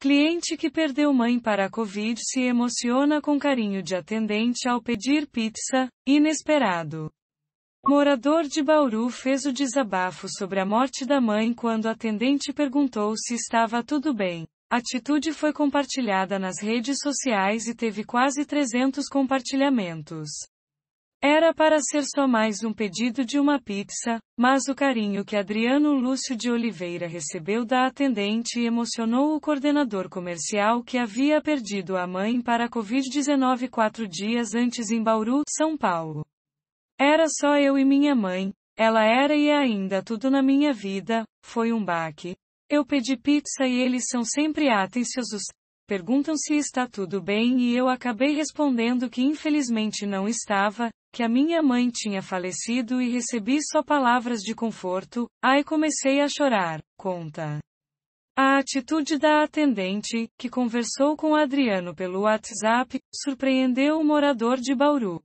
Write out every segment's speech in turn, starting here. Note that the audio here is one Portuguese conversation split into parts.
Cliente que perdeu mãe para a Covid se emociona com carinho de atendente ao pedir pizza, inesperado. Morador de Bauru fez o desabafo sobre a morte da mãe quando o atendente perguntou se estava tudo bem. A atitude foi compartilhada nas redes sociais e teve quase 300 compartilhamentos. Era para ser só mais um pedido de uma pizza, mas o carinho que Adriano Lúcio de Oliveira recebeu da atendente emocionou o coordenador comercial que havia perdido a mãe para a Covid-19 quatro dias antes em Bauru, São Paulo. Era só eu e minha mãe, ela era e é ainda tudo na minha vida, foi um baque. Eu pedi pizza e eles são sempre atenciosos, Perguntam se está tudo bem e eu acabei respondendo que infelizmente não estava, que a minha mãe tinha falecido e recebi só palavras de conforto, aí comecei a chorar, conta. A atitude da atendente, que conversou com Adriano pelo WhatsApp, surpreendeu o morador de Bauru.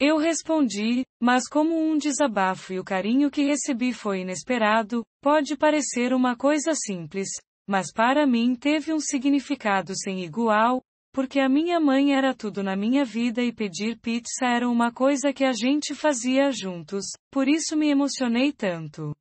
Eu respondi, mas como um desabafo e o carinho que recebi foi inesperado, pode parecer uma coisa simples, mas para mim teve um significado sem igual, porque a minha mãe era tudo na minha vida e pedir pizza era uma coisa que a gente fazia juntos, por isso me emocionei tanto.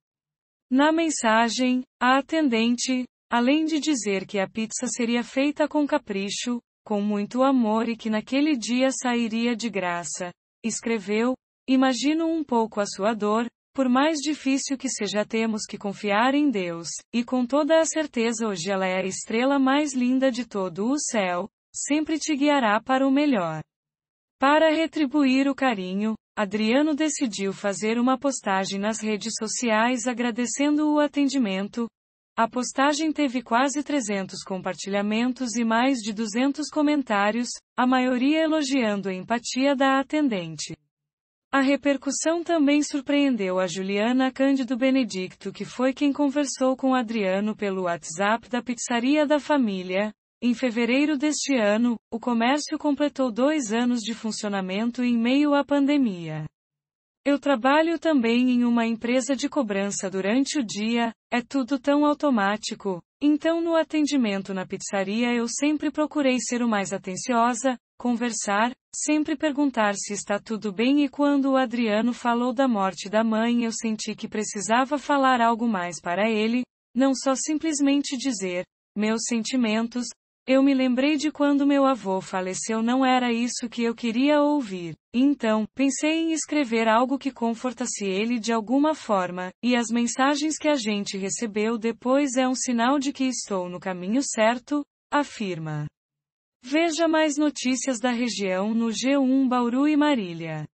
Na mensagem, a atendente, além de dizer que a pizza seria feita com capricho, com muito amor e que naquele dia sairia de graça, escreveu: Imagino um pouco a sua dor, por mais difícil que seja, temos que confiar em Deus, e com toda a certeza hoje ela é a estrela mais linda de todo o céu, sempre te guiará para o melhor. Para retribuir o carinho, Adriano decidiu fazer uma postagem nas redes sociais agradecendo o atendimento. A postagem teve quase 300 compartilhamentos e mais de 200 comentários, a maioria elogiando a empatia da atendente. A repercussão também surpreendeu a Juliana Cândido Benedicto, que foi quem conversou com Adriano pelo WhatsApp da Pizzaria da Família. Em fevereiro deste ano, o comércio completou dois anos de funcionamento em meio à pandemia. Eu trabalho também em uma empresa de cobrança durante o dia, é tudo tão automático, então no atendimento na pizzaria eu sempre procurei ser o mais atenciosa, conversar, sempre perguntar se está tudo bem e quando o Adriano falou da morte da mãe eu senti que precisava falar algo mais para ele, não só simplesmente dizer, meus sentimentos, eu me lembrei de quando meu avô faleceu, não era isso que eu queria ouvir. Então, pensei em escrever algo que confortasse ele de alguma forma, e as mensagens que a gente recebeu depois é um sinal de que estou no caminho certo, afirma. Veja mais notícias da região no G1 Bauru e Marília.